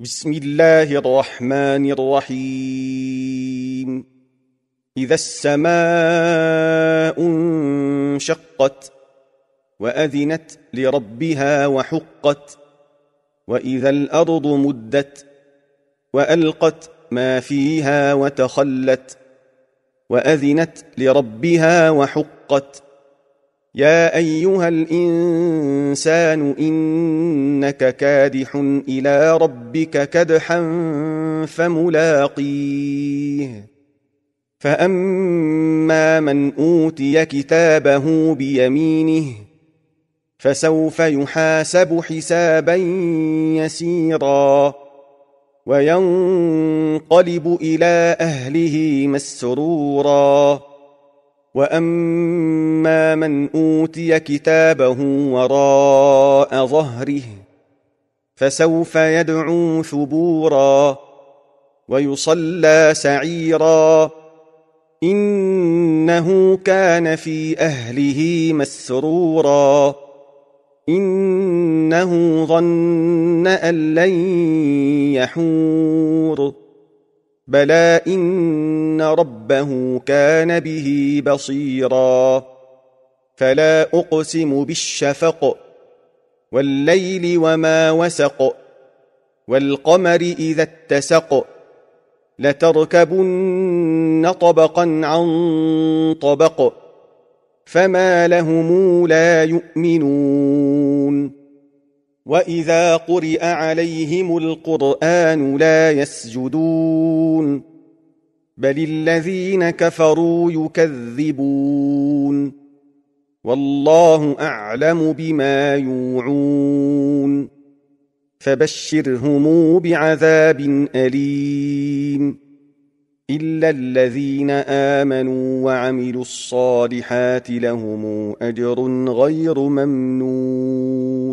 بسم الله الرحمن الرحيم إذا السماء انشقت وأذنت لربها وحقت وإذا الأرض مدت وألقت ما فيها وتخلت وأذنت لربها وحقت يا ايها الانسان انك كادح الى ربك كدحا فملاقيه فاما من اوتي كتابه بيمينه فسوف يحاسب حسابا يسيرا وينقلب الى اهله مسرورا واما من اوتي كتابه وراء ظهره فسوف يدعو ثبورا ويصلى سعيرا انه كان في اهله مسرورا انه ظن ان لن يحور بلى إن ربه كان به بصيرا فلا أقسم بالشفق والليل وما وسق والقمر إذا اتسق لتركبن طبقا عن طبق فما لهم لا يؤمنون واذا قرئ عليهم القران لا يسجدون بل الذين كفروا يكذبون والله اعلم بما يوعون فبشرهم بعذاب اليم الا الذين امنوا وعملوا الصالحات لهم اجر غير ممنون